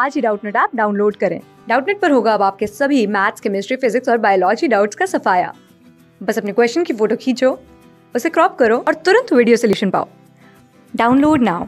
आज ही Doubtnut app download करें डाउटनेट पर होगा अब आपके सभी मैथ्स केमिस्ट्री फिजिक्स और बायोलॉजी डाउट्स का सफाया बस अपने क्वेश्चन की फोटो खींचो उसे क्रॉप करो और तुरंत वीडियो सोल्यूशन पाओ download now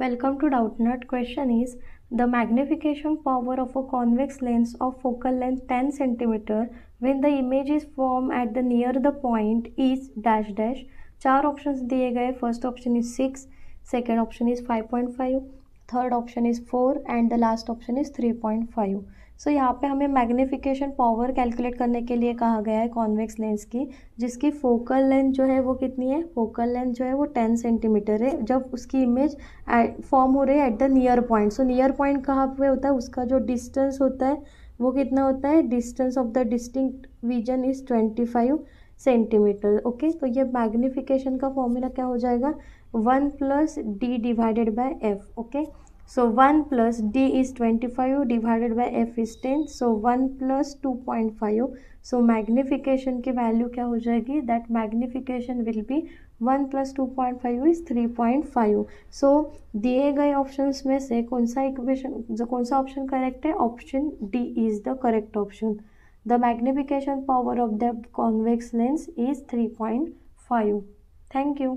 welcome to Doubtnut question is the magnification power of a convex lens of focal length 10 centimetre when the image is form at the near the point is dash dash चार options दिए गए first option is six second option is five point five third option is four and the last option is three point five so यहाँ पे हमें magnification power calculate करने के लिए कहा गया है कॉन्वेक्स लेंस की जिसकी फोकल लेंथ जो है वो कितनी है फोकल लेंथ जो है वो टेन सेंटीमीटर है जब उसकी इमेज फॉर्म हो रही है at the near point so near point कहाँ पे होता है उसका जो डिस्टेंस होता है वो कितना होता है distance of the distinct vision is twenty five centimetre okay तो ये मैग्निफिकेशन का फॉर्मूला क्या हो जाएगा one plus D divided by F okay so one plus D is twenty five divided by F is ten so one plus two point five so magnification की value क्या हो जाएगी that magnification will be one plus two point five is three point five so दिए गए option में से कौन सा इक्वेशन जो कौन सा ऑप्शन करेक्ट है option D is the correct option the magnification power of the convex lens is three point five thank you